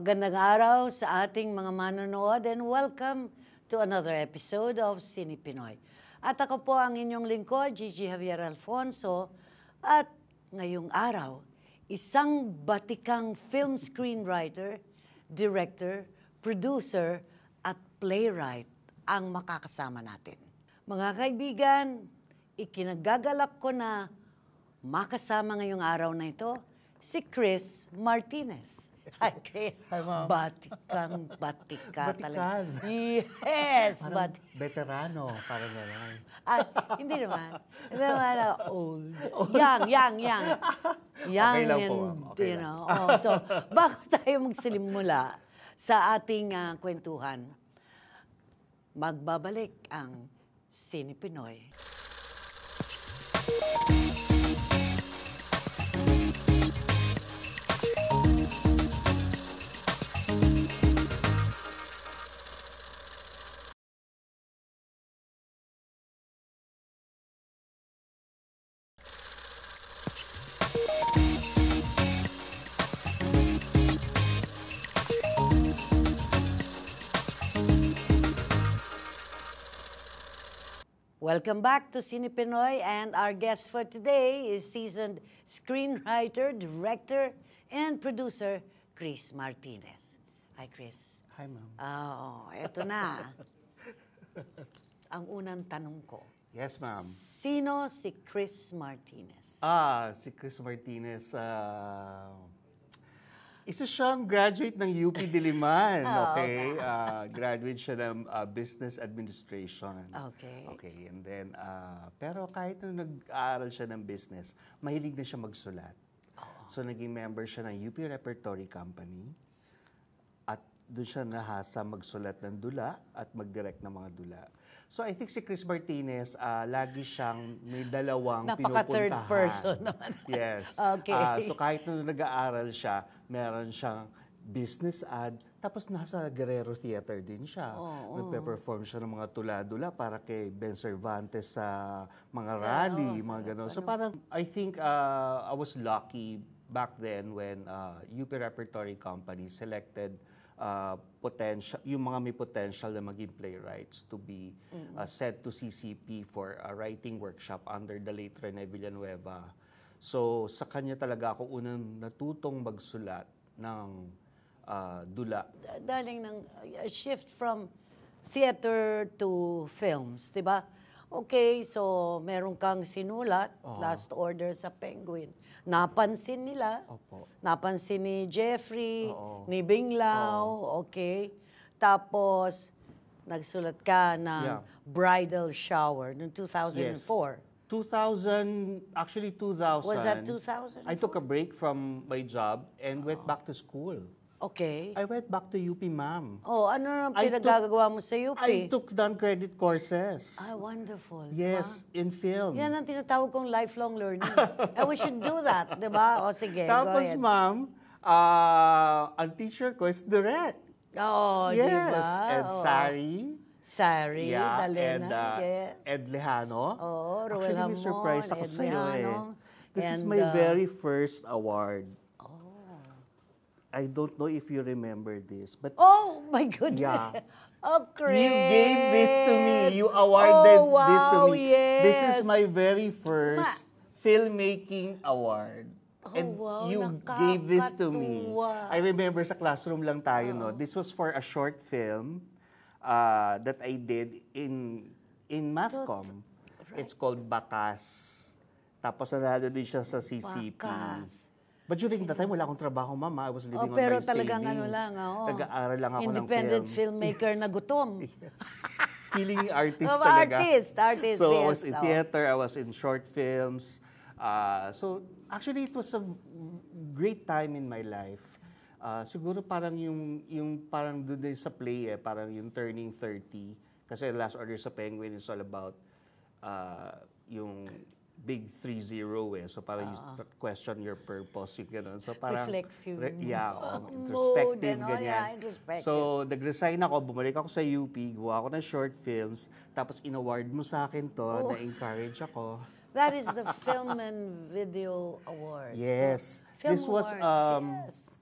Magandang araw sa ating mga manonood and welcome to another episode of Cine Pinoy. At ako po ang inyong lingkod, Gigi Javier Alfonso. At ngayong araw, isang batikang film screenwriter, director, producer, at playwright ang makakasama natin. Mga kaibigan, ikinagagalak ko na makasama ngayong araw na ito si Chris Martinez. Hi, Chris. Hi, Ma'am. Batikang batika Batikan. talaga. Yes, Parang but... Veterano, para gano'n. Ah, hindi naman. Hindi naman, ah, old. old. Young, young, young. Young okay lang and, po, okay you know. Oh, so, bago tayo magsilimula sa ating uh, kwentuhan, magbabalik ang Sini Pinoy. Welcome back to Cine Pinoy and our guest for today is seasoned screenwriter, director, and producer Chris Martinez. Hi, Chris. Hi, ma'am. Oo, ah, oh, eto na. Ang unang tanong ko. Yes, ma'am. Sino si Chris Martinez? Ah, si Chris Martinez, uh, isa siyang graduate ng UP Diliman, oh, okay? okay. Uh, graduate siya ng uh, Business Administration. Okay. Okay, and then, uh, pero kahit nung nag-aaral siya ng business, mahilig na siya magsulat. Oh. So, naging member siya ng UP Repertory Company. At doon siya nahasa magsulat ng dula at magdirect ng mga dula. So I think si Chris Martinez, uh, lagi siyang may dalawang Napaka pinupuntahan. third person naman. yes. Okay. Uh, so kahit nung nag-aaral siya, meron siyang business ad, tapos nasa Guerrero Theater din siya. Oh, oh. Nagpe-perform siya ng mga tula-dula para kay Ben Cervantes sa mga sa, rally, oh, mga gano'n. So parang, I think uh, I was lucky back then when uh, UP Repertory Company selected uh, potential yung mga may potential na maging playwrights to be mm-hmm. uh, sent to CCP for a writing workshop under the late Rene Villanueva. So sa kanya talaga ako unang natutong magsulat ng uh, dula. Daling ng uh, shift from theater to films, 'di ba? Okay, so meron kang sinulat, Oo. last order sa Penguin. Napansin nila. Opo. Napansin ni Jeffrey, Oo. ni Binglao, okay. Tapos, nagsulat ka ng Yeah. bridal shower noong 2004. 2000, actually 2000. Was that 2000? I took a break from my job and went oh. back to school. Okay. I went back to UP, ma'am. Oh, ano ang pinagagawa mo sa UP? I took non-credit courses. Ah, wonderful. Yes, ma? in film. Yan ang tinatawag kong lifelong learning. And we should do that, di ba? O sige, Tapos, ma'am, uh, ang teacher ko is direct. Oh, yes. di ba? and oh. Sari. Sari, yeah, Dalena, and, uh, yes. Ed Lejano. Oh, Ruel Actually, Hamon, may surprise ako sa iyo eh. This and, is my uh, very first award I don't know if you remember this, but oh my goodness. Yeah. Oh, Chris. You gave this to me. You awarded oh, wow, this to me. Yes. This is my very first Ma filmmaking award. Oh, and wow, you gave this to me. I remember sa classroom lang tayo, oh. no? Uh-huh. This was for a short film uh, that I did in in Mascom. Right. It's called Bakas. Tapos nanalo din siya sa CCP. Bakas. But during that time, wala akong trabaho, mama. I was living oh, on my savings. Pero talagang ano lang, oo. Nag-aaral lang ako ng film. Independent filmmaker yes. na gutom. yes. Feeling artist oh, talaga. Artist, artist, So yes, I was in oh. theater, I was in short films. Uh, so actually, it was a great time in my life. Uh, siguro parang yung, yung parang doon din sa play, eh, parang yung turning 30. Kasi Last Order sa Penguin is all about uh, yung big 3-0 eh. So parang uh you question your purpose, yung ganun. So parang... Reflects you. Re- yeah, um, introspective, and all, ganyan. Yeah, introspective. So nag-resign ako, bumalik ako sa UP, gawa ako ng short films, tapos in-award mo sa akin to, oh. na-encourage ako. That is the Film and Video Awards. Yes. Film this was um yes.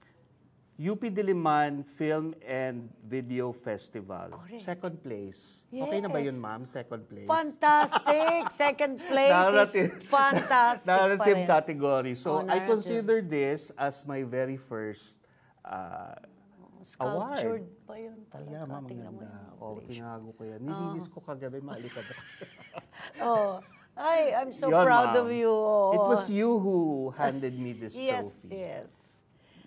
UP Diliman Film and Video Festival. Correct. Second place. Yes. Okay na ba yun, ma'am? Second place. Fantastic! Second place narrative, is fantastic Narrative category. So, oh, narrative. I consider this as my very first uh, Sculptured award. pa yun talaga. Yeah, ma'am, maganda. Oo, oh, tinago ko yan. Nilinis oh. ko kagabi, maalikad ako. oh. Ay, I'm so Your proud of you. Oh. It was oh. you who handed me this yes, trophy. Yes, yes.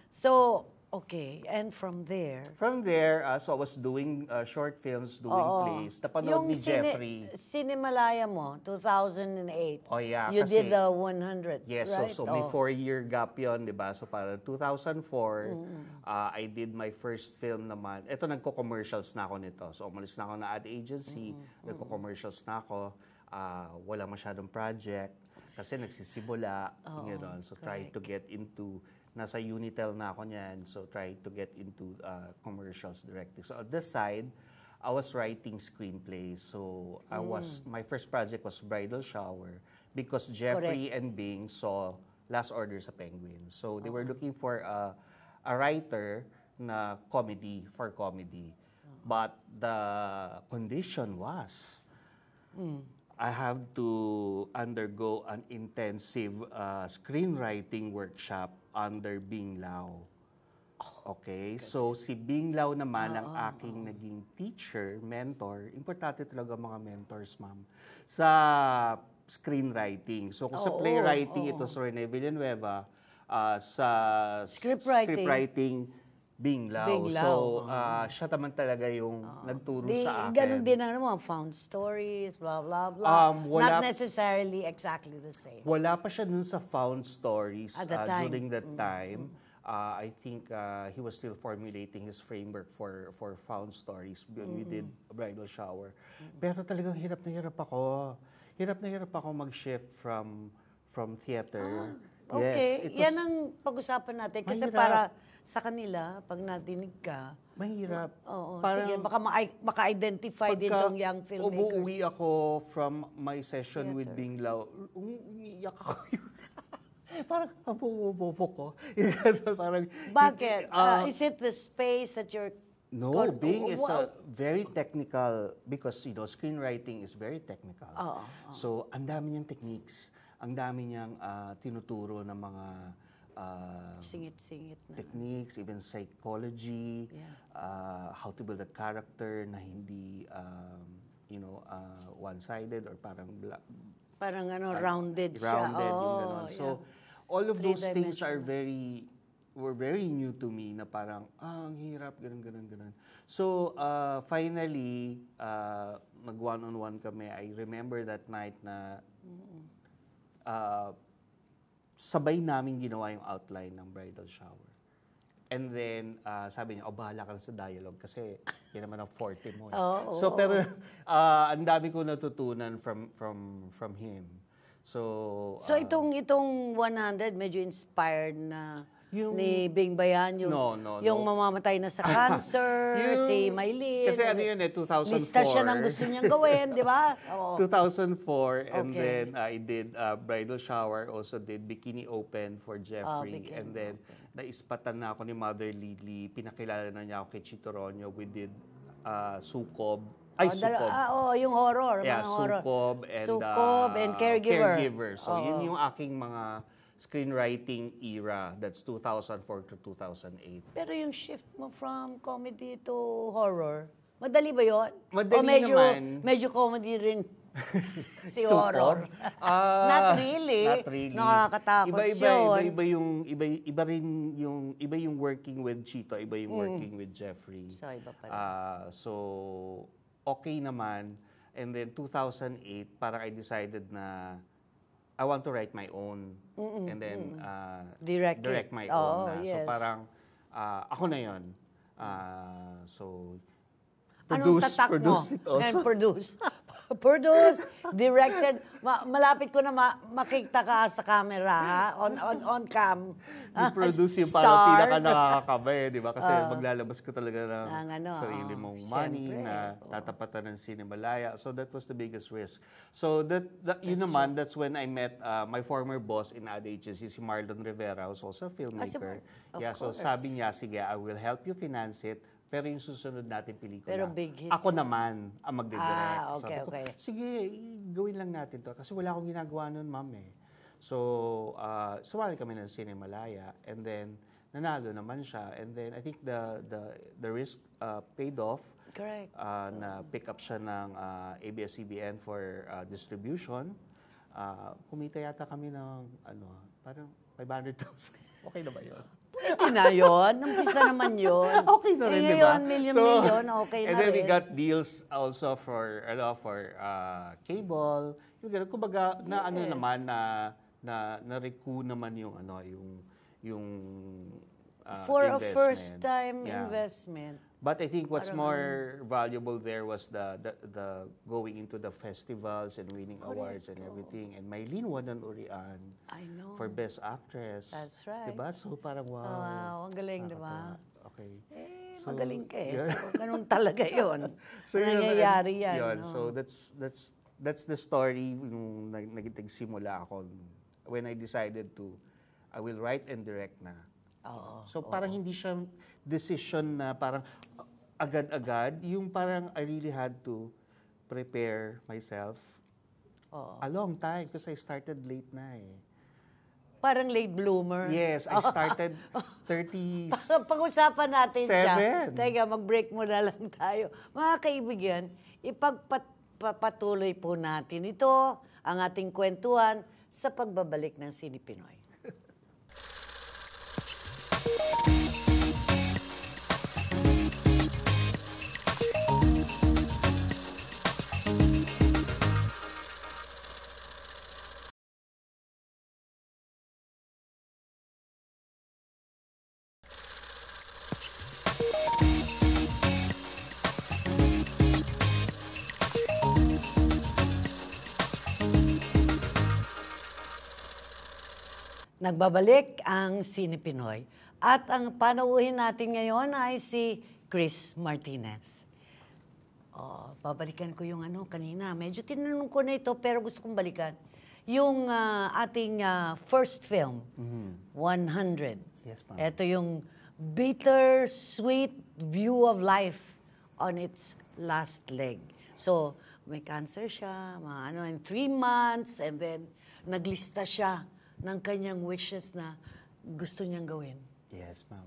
So, Okay, and from there? From there, uh, so I was doing uh, short films, doing Oo. plays. Napanood ni Jeffrey. Cinemalaya mo, 2008. Oh yeah, You kasi- did the 100, Yes, right? so, so may oh. four-year gap yon di ba? So parang 2004, uh, I did my first film naman. Ito, nagko-commercials na ako nito. So umalis na ako na ad agency, nagko-commercials na ako. Ah, wala masyadong project kasi nagsisibula. Oh, gano'n. So trying to get into nasa Unitel na ako niyan. So, try to get into uh, commercials directing. So, on this side, I was writing screenplays. So, I mm. was, my first project was Bridal Shower because Jeffrey Correct. and Bing saw Last Order sa Penguin. So, they uh-huh. were ah. looking for a, a writer na comedy, for comedy. Uh-huh. But the condition was, mm I have to undergo an intensive uh, screenwriting workshop under Bing Lao. Oh, okay, so si Bing Lao naman ang ah, ah, aking ah. naging teacher, mentor. Importante talaga mga mentors, ma'am. Sa screenwriting. So kung oh, sa playwriting, oh, oh. ito si Rene Villanueva. Uh, sa scriptwriting, scriptwriting Bing Lao. So, uh, siya naman talaga yung uh, nagturo di, sa akin. Ganun din ano found stories, blah, blah, blah. Um, wala, Not necessarily exactly the same. Wala pa siya nun sa found stories At the uh, time. during that mm-hmm. time. Mm-hmm. Uh, I think uh, he was still formulating his framework for for found stories when mm-hmm. we did mm-hmm. bridal shower. Mm-hmm. Pero talagang hirap na hirap ako. Hirap na hirap ako mag-shift from from theater. Ah, okay. Yes, was, Yan ang pag-usapan natin kasi mahirap. para sa kanila, pag nadinig ka, Mahirap. Oo, Parang, sige, baka ma- maka-identify din tong young filmmakers. umuwi ako from my session Theater. with Bing Lao, umiiyak ako yung... parang ang bububo ko. parang, Bakit? Uh, is it the space that you're... No, Cor- Bing is a very technical because you know screenwriting is very technical. Oo, oo. So, ang dami niyang techniques, ang dami niyang ah, tinuturo ng mga uh, singit-singit na. techniques, even psychology, yeah. uh, how to build a character na hindi um, you know uh, one-sided or parang bla- parang ano parang rounded, siya. Rounded oh, So yeah. all of Three those things are very were very new to me na parang ah, ang hirap ganun ganun ganun. So uh, finally uh, mag one-on-one kami. I remember that night na uh, sabay namin ginawa yung outline ng bridal shower. And then, uh, sabi niya, oh, bahala ka sa dialogue kasi yan naman ang forte mo. Eh. Oh, so, oh, pero uh, ang dami ko natutunan from, from, from him. So, so uh, itong, itong 100, medyo inspired na yung, ni Bing Bayan, yung, no, no, yung no. mamamatay na sa cancer, yung, si Maylin. Kasi ano yun eh, 2004. Lista siya ng gusto niyang gawin, di ba? 2004, and okay. then I uh, did uh, Bridal Shower, also did Bikini Open for Jeffrey, uh, and then open. naispatan na ako ni Mother Lily, pinakilala na niya ako kay Chitoronio, we did uh, Sukob, ay, oh, sukob. Ah, oh, yung horror. Yeah, mga horror. sukob and, uh, and caregiver. caregiver. So, oh. yun yung aking mga screenwriting era. That's 2004 to 2008. Pero yung shift mo from comedy to horror, madali ba yon? Madali o medyo, naman. Medyo comedy rin si horror. Uh, not really. Not really. Nakakatakot Iba-iba, yun. iba-iba yung, iba, iba rin yung, iba yung working with Chito, iba yung mm. working with Jeffrey. So, iba pa rin. Uh, so, okay naman. And then 2008, parang I decided na I want to write my own Mm-mm. and then uh, direct, direct my it. own na. yes. So parang uh, ako na 'yon. Uh, so Anong produce mo? it also. Ngayon, produce produced, directed. Ma- malapit ko na ma- makita ka sa camera, ha? on on on cam. I-produce yung ah, parang pinaka nakakakaba eh, di ba? Kasi Oo. Ah. maglalabas ko talaga ng Ng ano, sarili ah, oo. mong money na tatapatan ng Cinemalaya. So that was the biggest risk. So that, that yun naman, that's when I met uh, my former boss in ad agency, si Marlon Rivera, who's also a filmmaker. Mar- of yeah, so sabi niya, sige, I will help you finance it. Pero yung susunod natin pelikula, Pero big hit. ako naman ang magdidirect. Ah, okay, ko, okay. Sige, gawin lang natin to. Kasi wala akong ginagawa nun, ma'am eh. So, uh, sumali kami ng Cinemalaya. And then, nanalo naman siya. And then, I think the the, the risk uh, paid off. Correct. Uh, na pick up siya ng uh, ABS-CBN for uh, distribution. Uh, kumita yata kami ng, ano, parang 500,000. Okay na ba yun? Pwede na yun. Umpisa naman yun. okay na eh, rin, di ba? Million, so, million, okay and na And then rin. we got deals also for, ano, for uh, cable. Yung ganun, kumbaga, yes. na ano naman, na, na, na-recoup naman yung, ano, yung, yung uh, For investment. a first-time yeah. investment. But I think what's more valuable there was the, the the going into the festivals and winning Correct. awards and everything. And Maylene won an Urian I know. for Best Actress. That's right. Diba? So parang wow. Oh, ah, wow, ang galing, diba? Okay. Eh, so, magaling ka eh. So, ganun talaga yun. so, Nangyayari yan. Yun. No? So, that's, that's, that's the story nung nagsimula ako when I decided to, I will write and direct na. Oo, so parang hindi siya decision na parang uh, agad-agad. Yung parang I really had to prepare myself oo. a long time because I started late na eh. Parang late bloomer. Yes, I started 30... s Pag-usapan natin Seven. siya. Teka, mag-break muna lang tayo. Mga kaibigan, ipagpatuloy po natin ito, ang ating kwentuhan, sa pagbabalik ng Sini Pinoy. Nagbabalik ang Sine Pinoy. At ang panauhin natin ngayon ay si Chris Martinez. Oh, babalikan ko yung ano kanina. Medyo tinanong ko na ito pero gusto kong balikan. Yung uh, ating uh, first film, mm-hmm. 100. Yes, ma'am. Ito yung bitter sweet view of life on its last leg. So, may cancer siya, mga ano, in three months, and then naglista siya ng kanyang wishes na gusto niyang gawin. Yes, ma'am.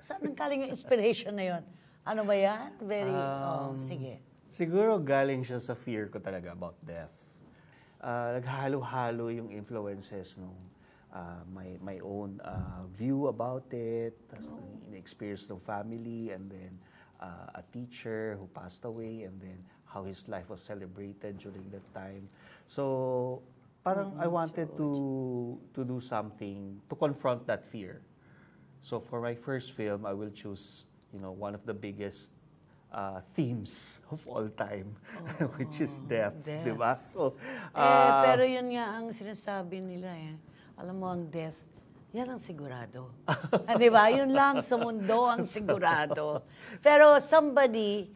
Saan nangkaling yung inspiration na yon? Ano ba yan? Very, oh, um, oh, sige. Siguro galing siya sa fear ko talaga about death. Uh, ah, naghalo-halo yung influences nung uh, my, my own uh, view about it, oh. experience ng family, and then uh, a teacher who passed away, and then how his life was celebrated during that time. So, Parang mm-hmm. I wanted to to do something to confront that fear. So for my first film, I will choose, you know, one of the biggest uh, themes of all time, oh, which is death, oh, death. di ba? So, eh, uh, eh, pero yun nga ang sinasabi nila eh. Alam mo, ang death, yan ang sigurado. ah, di ba? Yun lang sa mundo ang sigurado. Pero somebody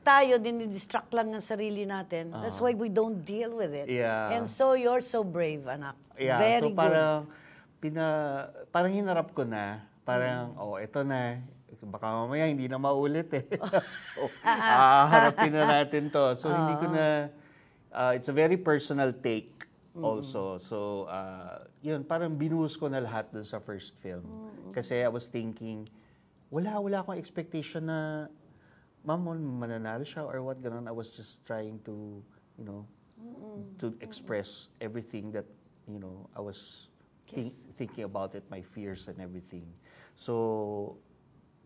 tayo, dinidistract lang ng sarili natin. Uh-huh. That's ah. why we don't deal with it. Yeah. And so you're so brave, anak. Yeah. Very so good. parang, pina, parang hinarap ko na. Parang, mm. oh, ito na. Baka mamaya hindi na maulit eh. so, ah, ah. harapin na natin to. So, uh-huh. hindi ko ah. na... Uh, it's a very personal take mm-hmm. also. So, uh, yun, parang binuhos ko na lahat dun sa first film. Mm-hmm. Kasi I was thinking, wala, wala akong expectation na ma'am, mananalo siya or what, ganun. I was just trying to, you know, Mm-mm. to express Mm-mm. everything that, you know, I was yes. thinking about it, my fears and everything. So,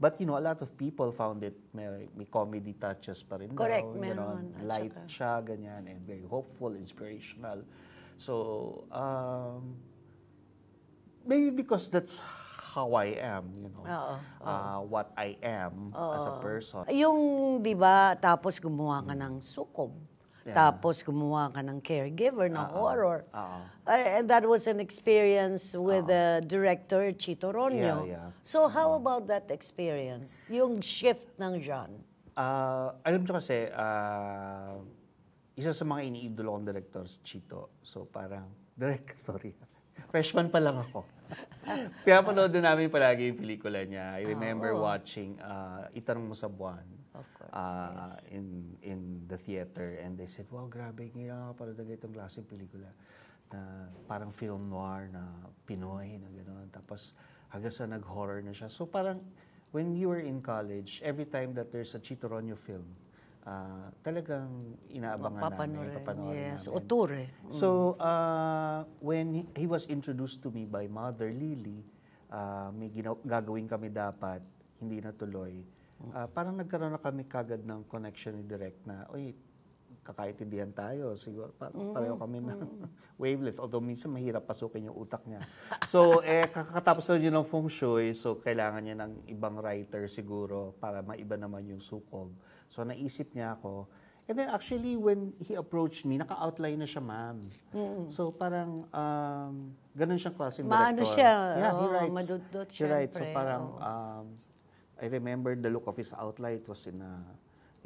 but you know, a lot of people found it, may, may comedy touches pa rin Correct, daw. meron. Ganun, light saka. siya, ganyan, and very hopeful, inspirational. So, um, maybe because that's how I am, you know, Oo, uh, what I am Oo. as a person. Yung, di ba, tapos gumawa ka mm. ng sukob. Yeah. Tapos gumawa ka ng caregiver, ng horror. Oo. Uh, and that was an experience with the director, Chito Ronio. Yeah, yeah. So how about that experience? Yung shift ng John? Uh, alam mo kasi, uh, isa sa mga iniidolo kong director, Chito. So parang, direct, sorry. Freshman pa lang ako. Pinapanood din namin palagi yung pelikula niya. I ah, remember oh, oh. watching uh, Itarong Mo sa Buwan. Of course, uh, yes. in, in the theater. And they said, wow, grabe, ngayon nakapanood na itong klaseng pelikula na parang film noir na Pinoy na gano'n. Tapos hanggang sa nag-horror na siya. So parang when you were in college, every time that there's a Chitoronio film, uh, talagang inaabangan namin, papanoorin yes. namin. O eh. Mm. So, uh, ah, when he, he was introduced to me by Mother Lily, uh, may gina- gagawin kami dapat, hindi natuloy. Uh, mm. parang nagkaroon na kami kagad ng connection ni Direct na, oy, kakaitindihan tayo. Siguro, pa- mm-hmm. pareho kami ng mm-hmm. wavelength. Although minsan mahirap pasukin yung utak niya. so, eh, kakatapos na niya ng feng shui, so kailangan niya ng ibang writer siguro para maiba naman yung sukob. So naisip niya ako. And then actually, when he approached me, naka-outline na siya, ma'am. Mm-hmm. So parang, um, ganun siyang klaseng Maano director. Maano siya. Yeah, oh, he writes. Madudot siya. Right. So parang, oh. um, I remember the look of his outline. It was in a,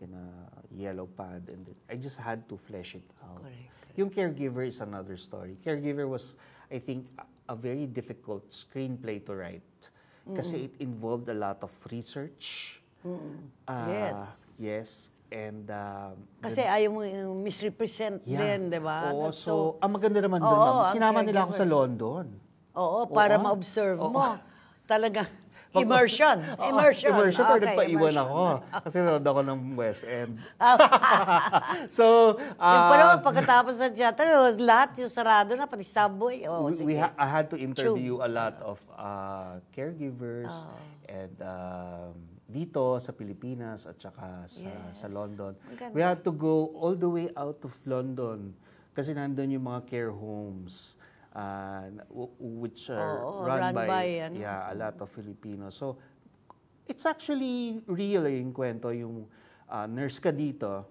in a yellow pad. And I just had to flesh it out. Correct, Yung caregiver is another story. Caregiver was, I think, a, a very difficult screenplay to write. Mm-hmm. Kasi it involved a lot of research. Mm-hmm. Uh, yes Yes, and... Uh, Kasi the, ayaw mo misrepresent yeah. din, di ba? Oo, That's so, so... Ang maganda naman doon, oo, sinama nila ako sa eh. London. Oo, para oo. ma-observe oo. mo. Talaga. Immersion. Immersion. Oh, immersion. Pero okay, nagpaiwan ako. Kasi nanood ako ng West End. Ah. so, uh, yung pala, um, pagkatapos ng theater, lahat yung sarado na, pati subway. Oh, we, sige. we ha- I had to interview True. a lot of uh, caregivers oh. and um, dito sa Pilipinas at saka sa, yes. sa London. Maganda. We had to go all the way out of London kasi nandun yung mga care homes uh, which are Oo, run, run by, by ano? yeah, a lot of Filipinos. So, it's actually real eh, yung kwento yung uh, nurse ka dito,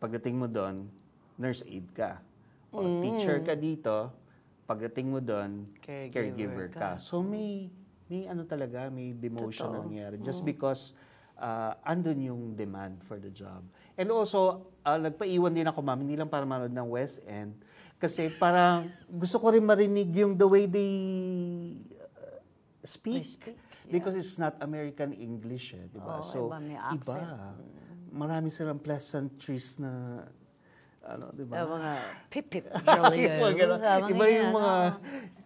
pagdating mo doon, nurse aid ka. O mm. teacher ka dito, pagdating mo doon, caregiver, caregiver ka. ka. So, may may ano talaga, may demotion Totoo. nangyari. Just mm. because uh, andun yung demand for the job. And also, uh, nagpaiwan din ako, ma'am, hindi lang para manood ng West End. Kasi parang gusto ko rin marinig yung the way they uh, speak. They speak yeah. Because it's not American English, eh, di ba? Oh, so, iba. iba. Marami silang pleasantries na ano, di ba? Uh, mga pip-pip iba yung mga,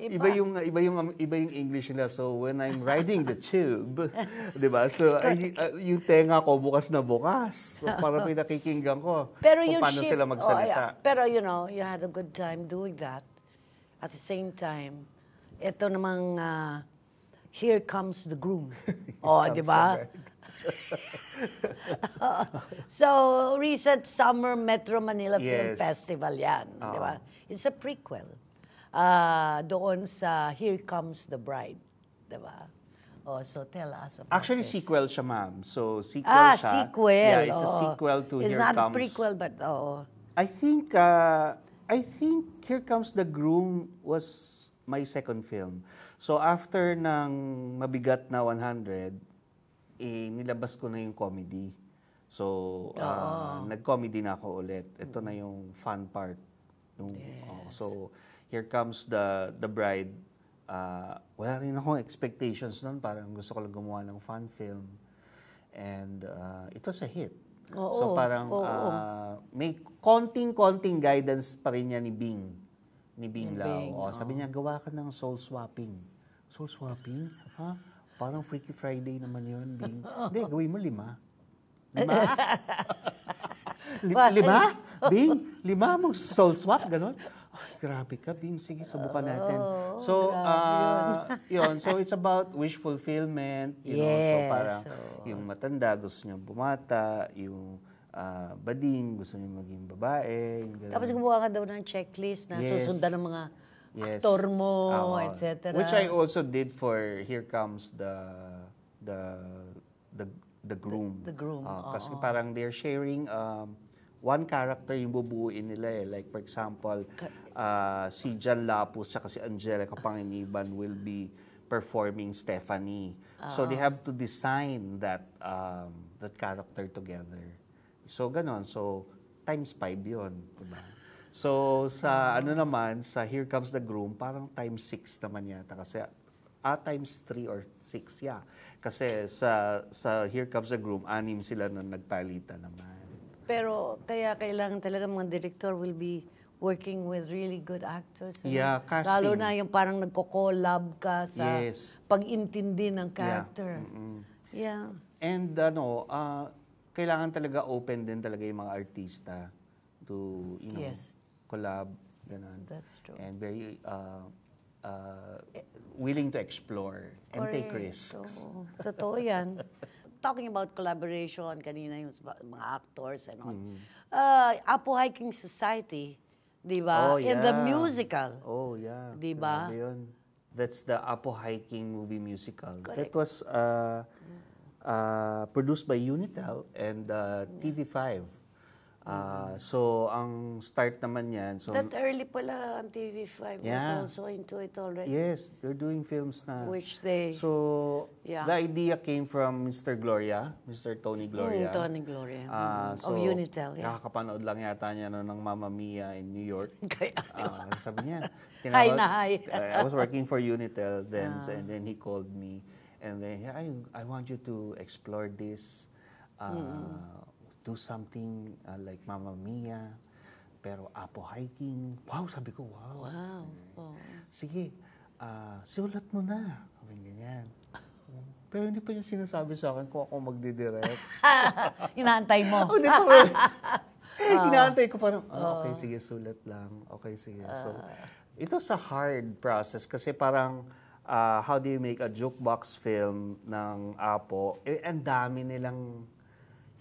iba. iba yung, iba yung, um, iba yung English nila. So, when I'm riding the tube, di ba? So, ay, uh, yung tenga ko bukas na bukas. So, para may nakikinggan ko pero kung paano shift, sila oh, magsalita. Oh, yeah. Pero, you know, you had a good time doing that. At the same time, ito namang, uh, here comes the groom. oh, di ba? so, recent summer Metro Manila yes. Film Festival yan. Uh -huh. di ba? It's a prequel. Uh, doon sa Here Comes the Bride. Di ba? Oh, so tell us about Actually, this. sequel siya, ma'am. So, sequel ah, siya. Ah, sequel. Yeah, it's oh. a sequel to it's Here Comes... It's not a prequel, but oh. I think, uh, I think Here Comes the Groom was my second film. So, after ng mabigat na 100, eh, nilabas ko na yung comedy. So, uh, oh. nag-comedy na ako ulit. Ito na yung fun part. Yung, oh, yes. oh, so, here comes the the bride. Uh, wala rin akong expectations noon. Parang gusto ko lang gumawa ng fun film. And uh, it was a hit. Oo, so parang oo, uh, may konting-konting guidance pa rin niya ni Bing. Ni Bing Lao. Oh, sabi niya, gawa ka ng soul swapping. Soul swapping? Ha? Huh? Parang Freaky Friday naman yun, Bing. Hindi, gawin mo lima. Lima? lima? lima? Bing, lima mo soul swap, ganun. Ay, grabe ka, Bing. Sige, subukan natin. So, uh, yun. So, it's about wish fulfillment. You know, so Yes, parang oo. yung matanda, gusto niya bumata. Yung uh, bading, gusto niya maging babae. Yung Tapos gumawa ka daw ng checklist na Yes. susundan ng mga yes. actor mo, uh, etc. Which I also did for Here Comes the the the the groom. The, the groom. Uh, ah, kasi parang they're sharing um, one character yung bubuuin nila eh. Like for example, uh, si Jan Lapus at si Angelica Panginiban will be performing Stephanie. uh So they ah. have to design that um, that character together. So ganon. So times 5 yun. Diba? So sa ano naman, sa Here Comes the Groom, parang time 6 naman yata kasi ah, times 3 or 6, yeah. Kasi sa sa Here Comes the Groom, anim sila nung nagpalitan naman. Pero kaya kailangan talaga mga director will be working with really good actors. Eh. Yeah, right? casting. Lalo na yung parang nagko-collab ka sa yes. pag-intindi ng character. Yeah. Mm-mm. yeah. And ano, uh, kailangan talaga open din talaga yung mga artista to, you know, yes collab, ganun. That's true. And very uh, uh, willing to explore and take risks. Oo. Totoo yan. Talking about collaboration, kanina yung mga actors and all. Mm. Uh, Apo Hiking Society, di ba? Oh, yeah. In the musical. Oh, yeah. Di ba? That's the Apo Hiking movie musical. Correct. That was uh, uh, produced by Unitel and uh, TV5. Uh, so, ang start naman yan. So, That early pala ang TV5 yeah. was also into it already. Yes, they're doing films na. Which they... So, yeah. the idea came from Mr. Gloria, Mr. Mm, Tony Gloria. Ah, mm, Tony Gloria. Uh, so, of Unitel, yeah. Nakakapanood lang yata niya no, ng Mama Mia in New York. Kaya, uh, sabi niya, hi na hi. I was working for Unitel then, ah. and then he called me. And then, I, I want you to explore this. Uh, mm -hmm do something uh, like Mamma Mia, pero apo hiking. Wow, sabi ko, wow. Wow. Mm. Oh. Sige, uh, ah, sulat mo na. Sabi ganyan. Pero hindi pa niya sinasabi sa akin kung ako magdidirect. Inaantay mo. oh, hindi pa. oh. Inaantay ko parang, ah, oh, okay, sige, sulat lang. Okay, sige. So, ah. ito sa hard process kasi parang, uh, how do you make a jukebox film ng Apo? Eh, ang dami nilang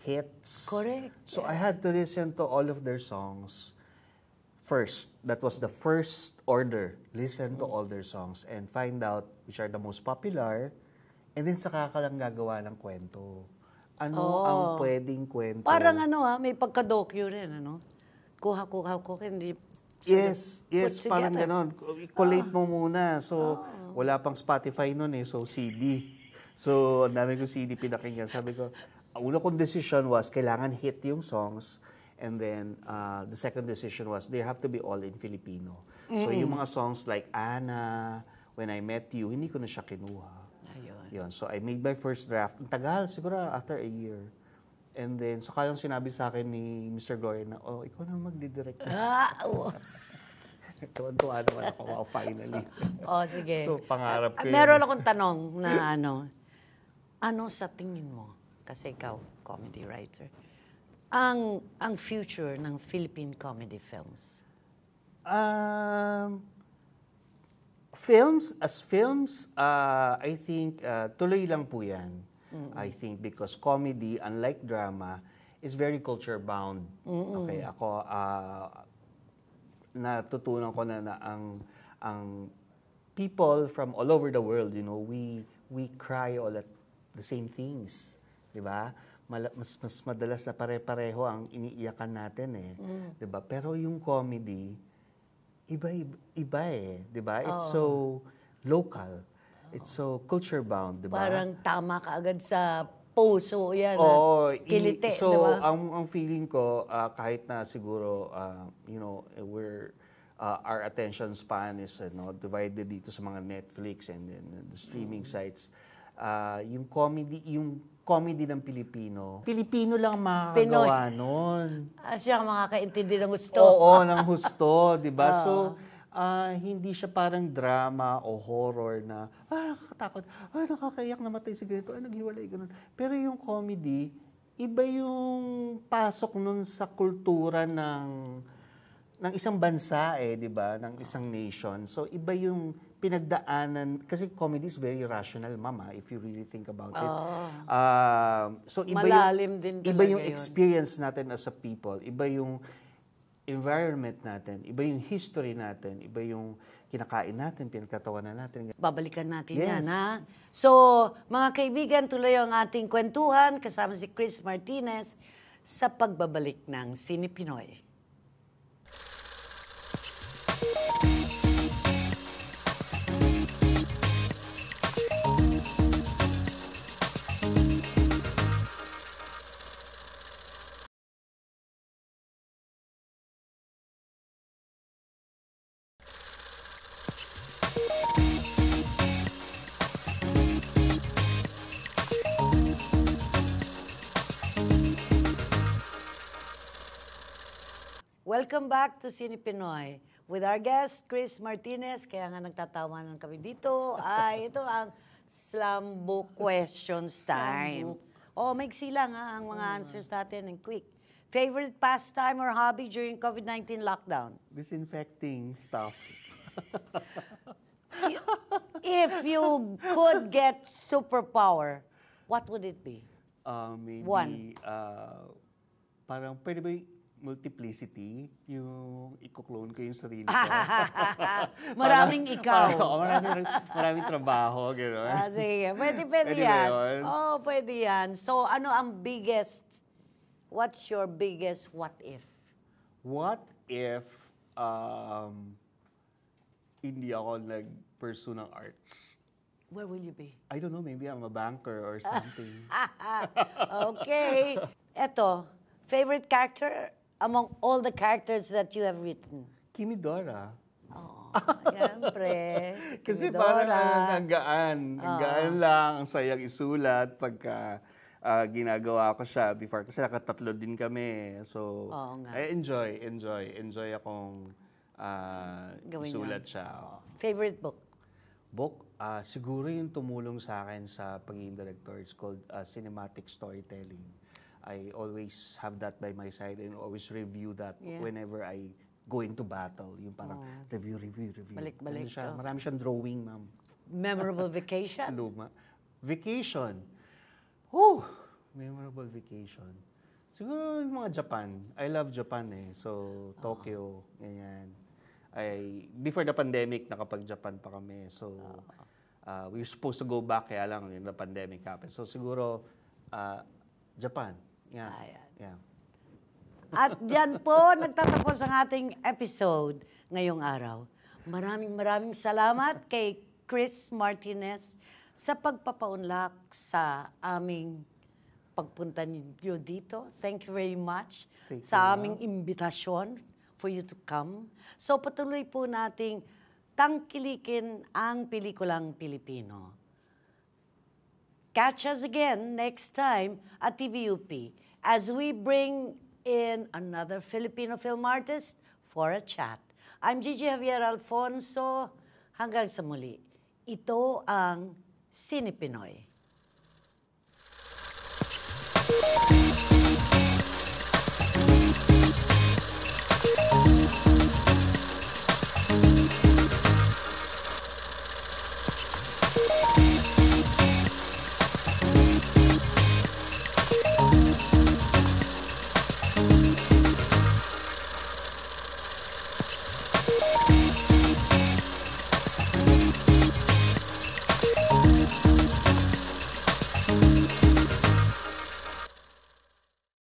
hits. Correct. So yeah. I had to listen to all of their songs first. That was the first order. Listen to all their songs and find out which are the most popular. And then saka ka lang gagawa ng kwento. Ano oh. ang pwedeng kwento? Parang ano ha, ah, may pagka-docu rin, ano? Kuha-kuha ko, hindi... Yes, yes, parang ganon. Collate oh. mo muna. So, oh. wala pang Spotify noon eh, so CD. So, ang dami kong CD pinakinggan. Sabi ko, una kong decision was kailangan hit yung songs and then uh, the second decision was they have to be all in Filipino. mm So yung mga songs like Ana, When I Met You, hindi ko na siya kinuha. Ayun. Yun. So I made my first draft. Ang tagal, siguro after a year. And then, so kayang sinabi sa akin ni Mr. Gloria na, oh, ikaw na magdidirect. Ah, oh. Tuwan-tuwa naman ako, wow, finally. oh, sige. So, pangarap ah, ko yun. Meron akong tanong na ano, ano sa tingin mo? kasi ikaw, comedy writer, ang, ang future ng Philippine comedy films? Um, films, as films, uh, I think uh, tuloy lang po yan. Mm-hmm. I think because comedy, unlike drama, is very culture-bound. Mm-hmm. Okay, ako, uh, natutunan ko na, na ang, ang people from all over the world, you know, we, we cry all at the same things. 'di ba? mas mas madalas na pare-pareho ang iniiyakan natin eh, mm. 'di ba? Pero yung comedy iba iba, iba eh, 'di ba? It's oh. so local. It's so culture bound, 'di ba? Parang tama ka agad sa puso 'yan. Ah. Oo, oh, kilite, so, 'di ba? ang ang feeling ko uh, kahit na siguro uh, you know, we're uh, our attention span is you know, divided dito sa mga Netflix and then the streaming mm. sites. Uh, yung comedy, yung comedy ng Pilipino. Pilipino lang makakagawa Pinoy. nun. Ah, siya ang makakaintindi ng gusto. Oo, ng gusto, di ba? Oh. So, uh, hindi siya parang drama o horror na, ah, nakakatakot, ah, nakakayak, namatay si ganito, ah, naghiwalay, ganun. Pero yung comedy, iba yung pasok nun sa kultura ng ng isang bansa eh, di ba? Ng isang nation. So, iba yung pinagdaanan, kasi comedy is very rational, mama, if you really think about it. Oh. Uh, so, iba Malalim yung, din iba yung yun. experience natin as a people, iba yung environment natin, iba yung history natin, iba yung kinakain natin, pinagtatawanan natin. Babalikan natin yes. yan, ha? So, mga kaibigan, tuloy ang ating kwentuhan kasama si Chris Martinez sa pagbabalik ng Sini Pinoy. Welcome back to Sini Pinoy with our guest, Chris Martinez. Kaya nga nagtatawanan kami dito. Ay, ito ang Slambo Questions Time. Oo, oh, may lang ha, ah, ang mga mm. answers natin and quick. Favorite pastime or hobby during COVID-19 lockdown? Disinfecting stuff. If you could get superpower, what would it be? Uh, maybe, One. Uh, parang pwede ba multiplicity, yung i-clone ko yung sarili ko. maraming ikaw. Oo, maraming, maraming trabaho, gano'n. Ah, sige. Pwede, pwede, pwede yan. Oo, oh, pwede yan. So, ano ang biggest, what's your biggest what if? What if um, hindi ako nag-pursue ng arts? Where will you be? I don't know, maybe I'm a banker or something. okay. Eto, favorite character among all the characters that you have written? Kimidora. Oh, siyempre. Kasi parang ano, ang gaan. Ang oh. lang, ang sayang isulat pagka uh, ginagawa ko siya before. Kasi nakatatlo din kami. Eh. So, oh, eh, I enjoy, enjoy. Enjoy akong uh, Gawin isulat siya. Oh. Favorite book? Book? Uh, siguro yung tumulong sa akin sa pagiging director. It's called uh, Cinematic Storytelling. I always have that by my side and always review that yeah. whenever I go into battle. Yung parang oh. review, review, review. Balik-balik. Ano siya? Oh. Marami siyang drawing, ma'am. Memorable vacation? Luma. Vacation. Oh, memorable vacation. Siguro yung mga Japan. I love Japan eh. So, Tokyo, oh. ganyan. I, before the pandemic, nakapag-Japan pa kami. So, oh. uh, we were supposed to go back, kaya lang, yung pandemic happened. So, siguro, uh, Japan. Yeah. Ayan. Yeah. At diyan po, nagtatapos ang ating episode ngayong araw. Maraming maraming salamat kay Chris Martinez sa pagpapaunlak sa aming pagpunta niyo dito. Thank you very much Thank sa you. aming imbitasyon for you to come. So patuloy po nating tangkilikin ang pelikulang Pilipino. Catch us again next time at TVUP as we bring in another Filipino film artist for a chat. I'm Gigi Javier Alfonso. Hanggang sa muli, ito ang Sine Pinoy. Thank you.